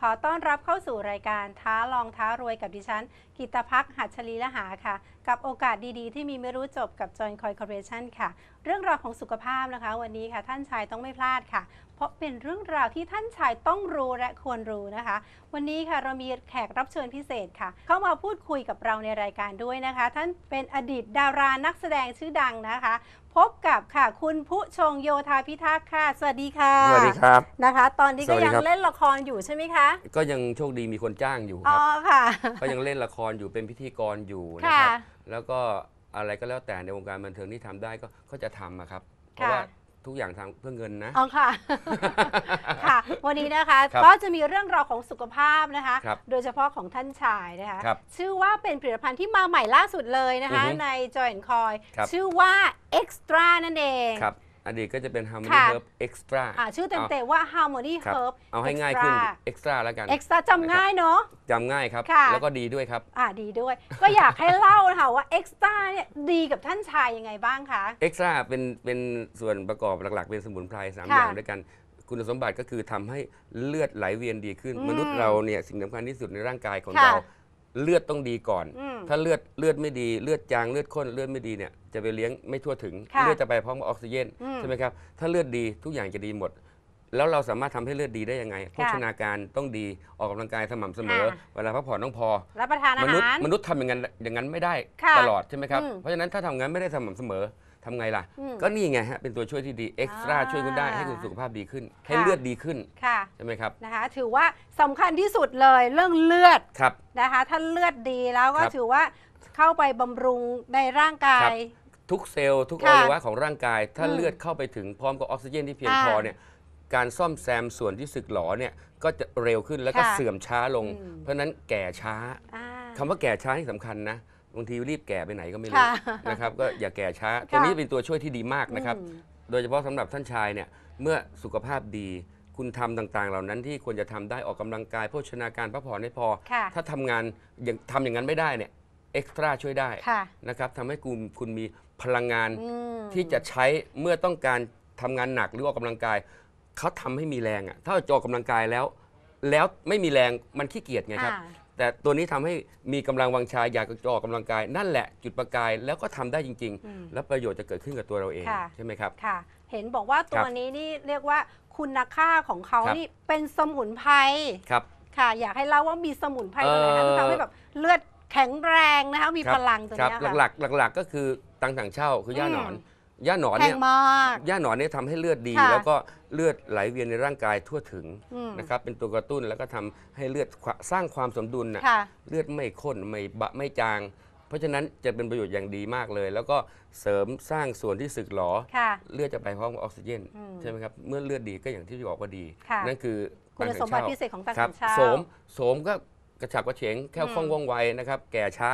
ขอต้อนรับเข้าสู่รายการ ท้าลองท้ารวยกับดิฉัน กิตพักหัชลีละหาค่ะกับโอกาสดีๆที่มีไม่รู้จบกับจอห c o คอยคอร์เรชันค่ะ เรื่องราวของสุขภาพนะคะ วันนี้ค่ะท่านชายต้องไม่พลาดค่ะ เพราะเป็นเรื่องราวที่ท่านชายต้องรู้และควรรู้นะคะ วันนี้ค่ะเรามีแขกรับเชิญพิเศษค่ะ เข้ามาพูดคุยกับเราในรายการด้วยนะคะ ท่านเป็นอดีตดารานักแสดงชื่อดังนะคะ พบกับค่ะคุณผู้ชงโยธาพิทักษ์ค่ะ สวัสดีค่ะสวัสดีครับนะคะ ตอนนี้ก็ยังเล่นละครอยู่ใช่ไหมคะ ก็ยังโชคดีมีคนจ้างอยู่คอ๋อค่ะก็ยังเล่นละครอยู่เป็นพิธีกรอยู่นค่ะครับแล้วก็อะไรก็แล้วแต่ในวงการบันเทิงที่ทำได้ก็ก็จะทำอะครับเพราะว่าทุกอย่างทำเพื่อเงินนะ อ๋อค่ะค่ะ วันนี้นะคะก็จะมีเรื่องราวของสุขภาพนะคะ โดยเฉพาะของท่านชายนะคะ ชื่อว่าเป็นผลิตภัณฑ์ที่มาใหม่ล่าสุดเลยนะคะใน Joy and Coy คชื่อว่า Extra นั่นเองครับอดีตก็จะเป็น Harmony Herb Extra อ่าชื่อเต็มๆว่า Harmony Herb เอาให้ง่ายขึ้น Extra แล้วกัน Extra จำง่ายเนาะจำง่ายครับ แล้วก็ดีด้วยครับอ่าดีด้วย ก็อยากให้เล่านะคะว่า Extra เนี่ยดีกับท่านชายยังไงบ้างคะ Extra เป็นเป็นส่วนประกอบหลักๆ เป็นสมุนไพรสามอย่างด้วยกัน คุณสมบัติก็คือทำให้เลือดไหลเวียนดีขึ้น มนุษย์เราเนี่ย สิ่งสำคัญที่สุดในร่างกายของเราเลือดต้องดีก่อน ถ้าเลือดเลือดไม่ดี เลือดจางเลือดข้นเลือดไม่ดีเนี่ยจะไปเลี้ยงไม่ทั่วถึงเลือดจะไปพร้อมกับออกซิเจนใช่ไหมครับ ถ้าเลือดดีทุกอย่างจะดีหมด แล้วเราสามารถทำให้เลือดดีได้ยังไง โภชนาการต้องดีออกกำลังกายสม่ำเสมอ เวลาพักผ่อนต้องพอรับประทานอามนุษย์หารมนุษย์ทำอย่างนั้นอย่างนั้นไม่ได้ ตลอดใช่ไหมครับ เพราะฉะนั้นถ้าทำงั้นไม่ได้สม่ำเสมอทำไงล่ะ ก็นี่ไงฮะ เป็นตัวช่วยที่ดีเอ็กซ์ตร้าช่วยคุณได้ให้คุณสุขภาพดีขึ้น ให้เลือดดีขึ้นใช่ไหมครับ นะคะถือว่าสำคัญที่สุดเลย เรื่องเลือดนะคะถ้าเลือดดีแล้วก็ถือว่าเข้าไปบำรุงในร่างกาย ทุกเซลล์ทุกอควัยวะของร่างกาย ถ้าเลือดเข้าไปถึงพร้อมกับออกซิเจนที่เพียงพอเนี่ยการซ่อมแซมส่วนที่สึกหรอเนี่ยก็จะเร็วขึ้นแล้วก็เสื่อมช้าลง เพราะฉะนั้นแก่ช้าคำคำว่าแก่ช้าที่สำคัญนะบางทีรีบแก่ไปไหนก็ไม่รู้นะครับก็อย่าแก่ช้า ตัวนี้เป็นตัวช่วยที่ดีมากนะครับโดยเฉพาะสำหรับท่านชายเนี่ยเมื่อสุขภาพดี คุณทำต่าง ๆ เหล่านั้น ที่ควรจะทำได้ออกกำลังกายโภชนาการพักผ่อนให้พอถ้าทำงานอย่างทำอย่างนั้นไม่ได้เนี่ยเอ็กซ์ตร้าช่วยได้นะครับทำให้คุณคุณมีพลังงานที่จะใช้เมื่อต้องการทำงานหนักหรือออกกำลังกายเขาทำให้มีแรงอะ่ะถ้าจะออกกำลังกายแล้ว แล้วไม่มีแรงมันขี้เกียจไงครับแต่ตัวนี้ทำให้มีกำลังวังชาอยากจะออกกำลังกายนั่นแหละจุดประกายแล้วก็ทำได้จริง ๆ แล้วประโยชน์จะเกิดขึ้นกับตัวเราเองใช่ไหมครับค่ะ เห็นบอกว่าตัวนี้นี่เรียกว่าคุณค่าของเขานี่เป็นสมุนไพรครับค่ะ อยากให้เล่าว่ามีสมุนไพรอะไรนะที่ทำให้แบบเลือดแข็งแรงนะคะมีพลังตัวนี้ค่ะหลักๆ หลัก ๆ ก็คือตังต่างเช่าคือย่าหนอนย่าหนอนเนี่ยหญ้ย่าหนอนเนี่ยทำให้เลือดดี แล้วก็เลือดไหลเวียนในร่างกายทั่วถึงนะครับเป็นตัวกระตุ้นแล้วก็ทำให้เลือดสร้างความสมดุลนะ่ะเลือดไม่ข้นไม่บะไม่จาง เพราะฉะนั้นจะเป็นประโยชน์อย่างดีมากเลย แล้วก็เสริมสร้างส่วนที่สึกหรอเลือดจะไปพร้อมกับออกซิเจนใช่ไหมครับเมื่อเลือดดีก็อย่างที่บอกว่าดีนั่นคือคุณสมบัติพิเศษของแั้งถช่าโสมโสมก็กระฉับกระเฉงแค่ฟคล่องว่องไวนะครับ แก่ช้า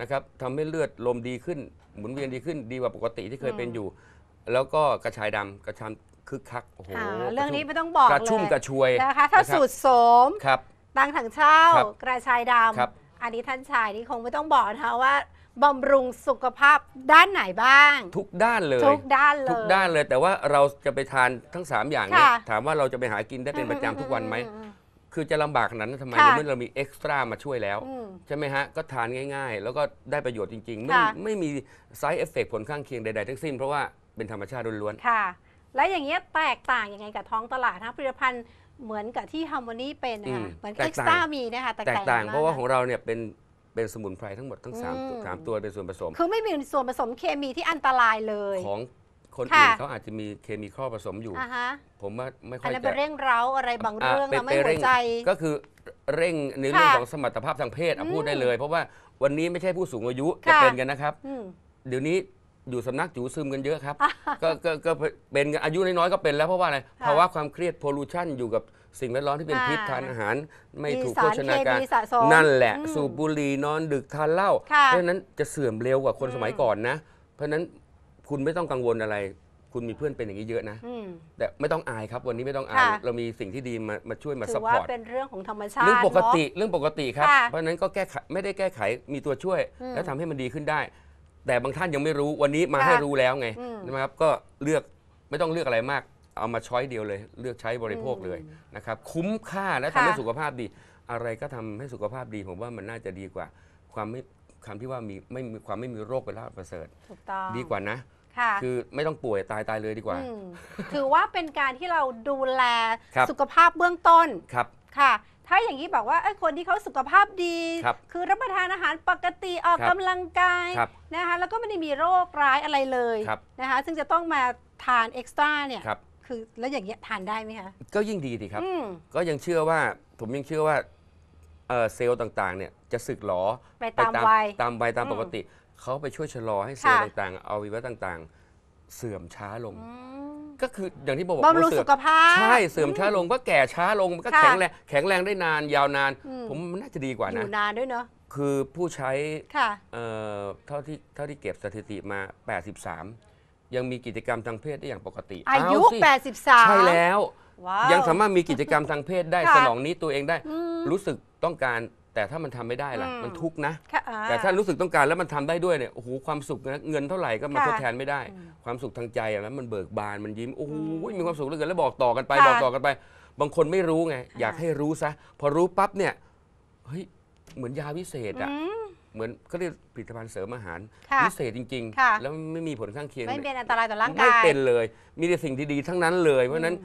นะครับทำให้เลือดลมดีขึ้น หมุนเวียนดีขึ้นดีกว่าปกติที่เคยเป็นอยู่ แล้วก็กระชายดำกระชันคึกคักโอ้โหเรื่องนี้ไม่ต้องบอกกระชุ่มกระชวยนะคะถ้าสูตรโสมครับตังถังเช่ากระชายดครับำอันนี้ท่านชายนี่คงไม่ต้องบอกนะคว่าบำรุงสุขภาพด้านไหนบ้างทุกด้านเลยทุกด้านเลยทุกด้านเลย แต่ว่าเราจะไปทานทั้ง3อย่างนี้ถามว่าเราจะไปหากินได้เป็นประจำทุกวันไหมคือจะลำบากขนาดนั้นทำไมเมื่อเรามีเอ็กซ์ตร้ามาช่วยแล้ว ใช่ไหมฮะ ก็ทานง่ายๆ แล้วก็ได้ประโยชน์จริงๆ ไม่ไม่มีไซ d ์เอฟเฟกผลข้างเคียงใดๆ ทั้งสิ้น เพราะว่าเป็นธรรมชาติล้วนๆค่ะ และอย่างเงี้ยแตกต่างยังไงกับท้องตลาดนะผลิตภัณฑ์เหมือนกับที่ฮาร์โมนีเป็นนะคะเหมือนเอ็กซ์ตร้ามีนะคะแตกต่าง เพราะว่าของเราเนี่ยเป็นเป็นสมุนไพรทั้งหมดทั้ง3ามสามตัวเป็นส่วนผสมคือไม่มีส่วนผสมเคมีที่อันตรายเลยของคนอื่นเขาอาจจะมีเคมีข้อผสมอยู่ ผมว่าไม่ค่อยอะยรไปจะเร่งเร้าอะไรบางเรื่องไม่หัวใจ ก็คือเร่งในเรื่องของสมรรถภาพทางเพศพูดได้เลย เพราะว่าวันนี้ไม่ใช่ผู้สูงอายุจะเป็นกันนะครับ เดี๋ยวนี้อยู่สำนักจูซึมกันเยอะครับก็ก็เป็นอายุน้อยๆก็เป็นแล้ว เพราะว่าอะไรภาวะความเครียดโพลูชันอยู่กับสิ่งแวดล้อมที่เป็นพิษทานอาหาร ไม่ถูกโภชนาการนั่นแหละสูบบุหรี่นอนดึกทานเหล้าเพราะฉะนั้นจะเสื่อมเร็วกว่าคนสมัยก่อนนะเพราะฉะนั้นคุณไม่ต้องกังวลอะไร คุณมีเพื่อนเป็นอย่างนี้เยอะนะ แต่ไม่ต้องอายครับ วันนี้ไม่ต้องอาย เรามีสิ่งที่ดีมามาช่วยมาซัพอ์ตถพอร์ตเป็นเรื่องของธรรมชาติเรื่องปกติ เรื่องปกติ ครับ เพราะฉะนั้นก็แก้ไขไม่ได้แก้ไข มีตัวช่วย แล้วทำให้มันดีขึ้นได้ แต่บางท่านยังไม่รู้ วันนี้มาให้รู้แล้วไงนะครับ ก็เลือกไม่ต้องเลือกอะไรมาก เอามาช้อยเดียวเลย เลือกใช้บริโภคเลยนะครับ คุ้มค่าและทำให้สุขภาพดี อะไรก็ทำให้สุขภาพดี ผมว่ามันน่าจะดีกว่า ความไม่คำที่ว่ามีไม่มีความไม่มีโรคเป็นลาภประเสริฐดีกว่านะคคือไม่ต้องป่วยตายตายเลยดีกว่าืถือว่าเป็นการที่เราดูแลสุขภาพเบื้องต้น ครับค่ะ ถ้าอย่างนี้บอกว่าอ้คนที่เขาสุขภาพดีครับอรับประทานอาหารปกติออกกำกำลังกายครับนะคะ แล้วก็ไม่ได้มีโรคร้ายอะไรเลยครับนะคะ ซึ่งจะต้องมาทานเอ็กซ์ตร้าเนี่ยครับคือ แล้วอย่างเงี้ยทานได้ไหมคะ ก็ยิ่งดีดีครับ ก็ยังเชื่อว่าผมยังเชื่อว่าเเซลล์ต่างๆเนี่ยจะสึกหรอไปตามวัยตามวัยตามปกติเขาไปช่วยชะลอให้เซลล์ต่างๆ เอาวิวัฒน์ต่างๆ เสื่อมช้าลง ก็คืออย่างที่บอกว่าบำรุงเสื่อุมขภาพใช่เสื่อมช้าลงก็แก่ช้าลงมันก็แข็งแรงแข็งแรงได้นานยาวนานผมน่าจะดีกว่านะอยู่นานด้วยเนาะคือผู้ใช้เอ่อเท่าที่เท่าที่เก็บสถิติมา 83 ยังมีกิจกรรมทางเพศได้อย่างปกติ อายุ 83 ใช่แล้ววยังสามารถมีกิจกรรมทางเพศได้สนองนี้ตัวเองได้รู้สึกต้องการแต่ถ้ามันทำไม่ได้ล่ะมันทุกข์นะแต่ถ้ารู้สึกต้องการแล้วมันทำได้ด้วยเนี่ยโอ้โหความสุขนะเงินเท่าไหร่ก็มาทดแทนไม่ได้ ความสุขทางใจอะนะ้มันเบิกบานมันยิ้มโอ้โหมีความสุขเหลือเกินแล้วบอกต่อกันไปบอกต่อกันไป บางคนไม่รู้ไงอยากให้รู้ซะพอรู้ปั๊บเนี่ยเฮ้ยเหมือนยาวิเศษอะเหมือนก็เรียกผลิตภัณฑ์เสริมอาหารพวิเศษจริงๆ แล้วไม่มีผลข้างเคียงไม่เป็นอันตรายต่อร่างกายไม่เป็นเลย มีแต่สิ่งดีๆทั้งนั้นเลย เพราะฉะนั้น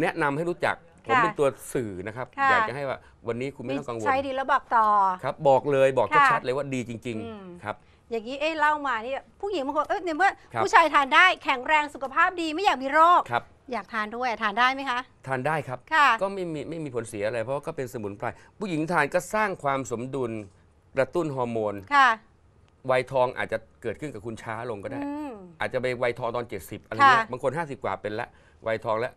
แนะนำให้รู้จักผมเป็นตัวสื่อนะครับอยากจะให้ว่าวันนี้คุณไม่ต้องกังวลใช้ดีแล้วบอกต่อครับ บอกเลยบอกชัดๆเลยว่าดีจริง ๆ ครับ อย่างนี้เอ้ยเล่ามานี่ ผู้หญิงบางคนเอ้ยในเมื่อผู้ชายทานได้ แข็งแรงสุขภาพดีไม่อยากมีโรคครับอยากทานด้วยทานได้ไหมคะทานได้ครับก็ไม่มีไม่มีผลเสียอะไรเพราะก็เป็นสมุนไพรผู้หญิงทานก็สร้างความสมดุลกระตุ้นฮอร์โมนค่ะวัยทองอาจจะเกิดขึ้นกับคุณช้าลงก็ได้อาจจะไปวัยทองตอน 70อะไรเงี้ยบางคน50กว่าเป็นละวัยทองแล้ว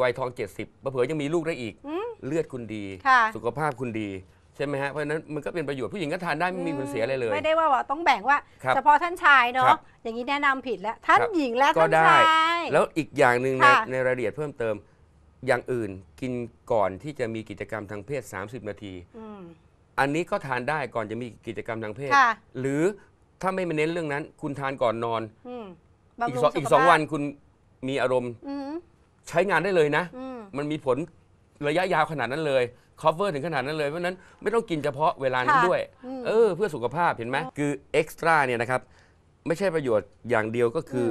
ไวัยทอง 70เผื่อยังมีลูกได้อีกเลือดคุณดี สุขภาพคุณดี ใช่ไหมฮะเพราะฉะนั้นมันก็เป็นประโยชน์ผู้หญิงก็ทานได้ไม่มีผลเสียอะไรเลย ไม่ได้ว่าว่าต้องแบ่งว่า เฉพาะท่านชายเนาะอย่างนี้แนะนำผิดแล้ว ท่านหญิงแลวก็ท่านได้ชายแล้วอีกอย่างหนึ่งในในรายละเอียดเพิ่มเติมอย่างอื่นกินก่อนที่จะมีกิจกรรมทางเพศ 30 นาทีอันนี้ก็ทานได้ก่อนจะมีกิจกรรมทางเพศ หรือถ้าไม่มาเน้นเรื่องนั้น คุณทานก่อนนอนอีกสองวันคุณมีอารมณ์ใช้งานได้เลยนะ มันมีผลระยะยาวขนาดนั้นเลย cover ถึงขนาดนั้นเลย เพราะนั้นไม่ต้องกินเฉพาะเวลานั้นด้วยอเออ เพื่อสุขภาพเห็นไหม คือ extra เนี่ยนะครับ ไม่ใช่ประโยชน์อย่างเดียวก็คือ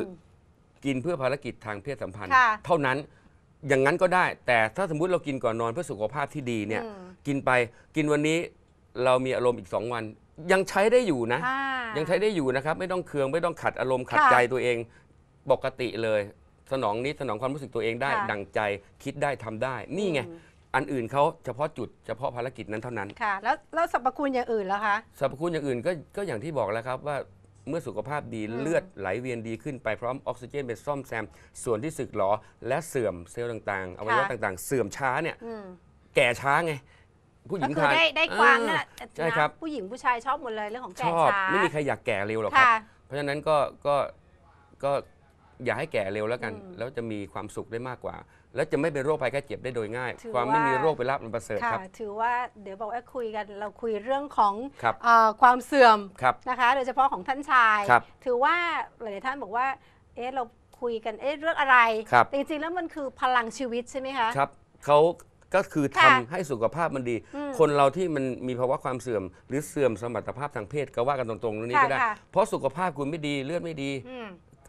กินเพื่อภารกิจทางเพศสัมพันธ์ เท่านั้น อย่างนั้นก็ได้ แต่ถ้าสมมุติเรากินก่อนนอนเพื่อสุขภาพที่ดีเนี่ย กินไป กินวันนี้เรามีอารมณ์อีก 2 วัน ยังใช้ได้อยู่นะ ยังใช้ได้อยู่นะครับ ไม่ต้องเคือง ไม่ต้องขัดอารมณ์ขัดใจตัวเอง ปกติเลยสนองนี้สนองความรู้สึกตัวเองได้ดังใจคิดได้ทำได้ นี่ไง อันอื่นเขาเฉพาะจุดเฉพาะภารกิจนั้นเท่านั้นค่ะ แล้วแล้วสรรพคุณอย่างอื่นแล้วคะสรรพคุณอย่างอื่นก็ก็อย่างที่บอกแล้วครับว่าเมื่อสุขภาพดีเลือดไหลเวียนดี ขึ้นไป พร้อมออกซิเจนไปซ่อมแซม ส่วนที่สึกหรอและเสื่อมเซลล์ต่างๆอวัยวะต่างๆ เสื่อมช้าเนี่ยแก่ช้าไงผู้หญิงคืาอได้ได้ความน่ะใช่ครับ ผู้หญิงผู้ชายชอบหมดเลยเรื่องของแก่ช้าไม่มีใครอยากแก่เร็วหรอกครับเพราะฉะนั้นก็ก็ก็อย่าให้แก่เร็วแล้วกัน แล้วจะมีความสุขได้มากกว่า แล้วจะไม่เป็นโรคภัยแค่เจ็บได้โดยง่าย ความไม่มีโรคเป็นลาันประเสริฐครับถือว่าเดี๋ยวบอกว่าคุยกันเราคุยเรื่องของคอความเสื่อมนะคะโดยเฉพาะของท่านชายถือว่าหลายท่านบอกว่าเอ๊ะเราคุยกันเอ๊ะเรื่องอะไรรแต่จริงๆแล้วมันคือพลังชีวิตใช่ไหมคะครับเขาก็คือทำาให้สุขภาพมันดี คนเราที่มันมีภาวะความเสื่อม หรือเสื่อมสมรรถภาพทางเพศก็ว่ากันตรงๆเรื่องนี้ก็ได้ เพราะสุขภาพคุณไม่ดีเลือดไม่ดี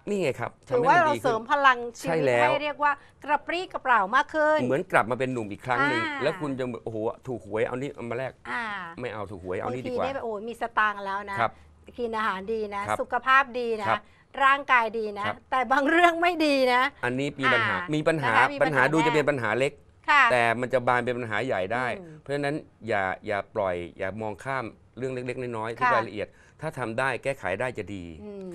นี่ไงครับถือว่าเราเสริมพลังชีวิตให้เรียกว่ากระปรี้กระเป๋่ามากขึ้นเหมือนกลับมาเป็นหนุ่มอีกครั้งหนึ่งแล้วคุณจะโอ้โหถูกหวยเอานี่มาแลกไม่เอาถูกหวยเอานี่ดีกว่าไโอ้ยมีสตางค์แล้วนะกินอาหารดีนะ สุขภาพดีนะร่างกายดีนะ แต่บางเรื่องไม่ดีนะ อันนี้มีปัญหามีปัญหาปัญหาดูจะเป็นปัญหาเล็กแต่มันจะบานเป็นปัญหาใหญ่ได้ เพราะฉะนั้นอย่าอย่าปล่อยอย่ามองข้ามเรื่องเล็กๆน้อยๆที่รายละเอียดถ้าทำได้แก้ไขได้จะดี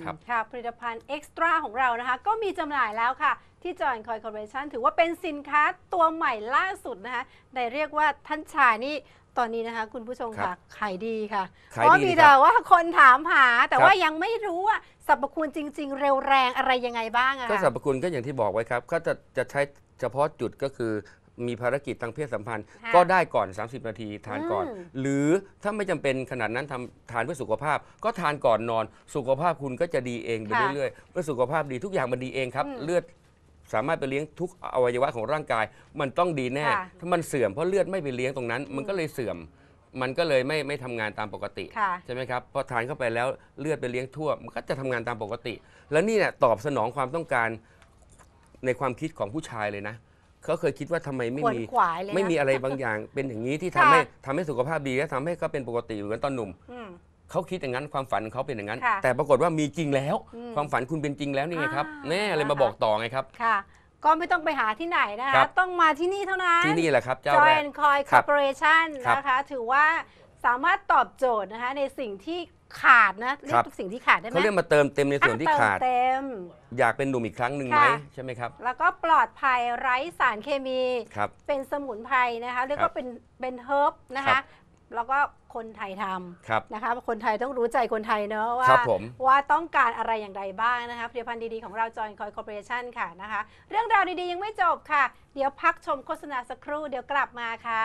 ครับค่ะ ผลิตภัณฑ์เอ็กซ์ตร้าของเรานะคะ ก็มีจำหน่ายแล้วค่ะ ที่จอห์นคอยคอร์ปอเรชันถือว่าเป็นสินค้าตัวใหม่ล่าสุดนะคะได้เรียกว่าท่านชายนี่ ตอนนี้นะคะคุณผู้ชมค่ะ ขายดีค่ะขายดีเพราะมีแต่ว่าคนถามหาแต่ว่ายังไม่รู้ว่าสรรพคุณจริง ๆ เร็วแรงอะไรยังไงบ้างอะก็สระรพคุณก็อย่างที่บอกไว้ครับก็จะจะใช้เฉพาะจุดก็คือมี ภารกิจทางเพศสัมพันธ์ก็ได้ก่อน 30นาทีทานก่อน หรือถ้าไม่จำเป็นขนาดนั้นทำทานเพื่อสุขภาพ ก็ทานก่อนนอนสุขภาพคุณก็จะดีเองไปเรื่อยๆเพื่อสุขภาพดีทุกอย่างมันดีเองครับ เลือดสามารถไปเลี้ยงทุกอวัยวะของร่างกาย มันต้องดีแน่ ถ้ามันเสื่อมเพราะเลือดไม่ไปเลี้ยงตรงนั้น มันก็เลยเสื่อม มันก็เลยไม่ไม่ทำงานตามปกติใช่ไหมครับพอทานเข้าไปแล้วเลือดไปเลี้ยงทั่วมันก็จะทำงานตามปกติ แล้วนี่เนี่ยตอบสนองความต้องการในความคิดของผู้ชายเลยนะเขาเคยคิดว่าทำไมไม่มีไม่มีอะไรบางอย่างเป็นอย่างนี้ที่ทำาให้ทำให้สุขภาพดีและทำให้เขาเป็นปกติเหมือนตอนหนุ่มเขาคิดอย่างนั้นความฝันเขาเป็นอย่างนั้น แต่ปรากฏว่ามีจริงแล้ว ความฝันคุณเป็นจริงแล้วนี่ไงครับแน่อะไรมาบอกต่อไงครับค่ะ ก็ไม่ต้องไปหาที่ไหนนะคะต้องมาที่นี่เท่านั้นที่นี่แหละครับเจ้า Joy แรก and Coy ครับ Corporation ันะคะถือว่าสามารถตอบโจทย์นะคะในสิ่งที่ขาดนะเรียกสิ่งที่ขาดได้ไหมเขาเรียกมาเติมเต็มในส่วนที่ขาดเติม็มอยากเป็นหนุ่มอีกครั้งหนึ่งไหมใช่ไหมครับแล้วก็ปลอดภัยไร้สารเคมี เป็นสมุนไพรนะคะเรียกว่าเป็นเป็นเฮิร์บนะคะแล้วก็คนไทยทำนะคะคนไทยต้องรู้ใจคนไทยเนอะว่าว่าต้องการอะไรอย่างไรบ้างนะคะผลิตภัณฑ์ดีๆของเราจอยคอยคอร์ปอเรชั่นค่ะนะคะ เรื่องราวดีๆยังไม่จบค่ะ เดี๋ยวพักชมโฆษณาสักครู่เดี๋ยวกลับมาค่ะ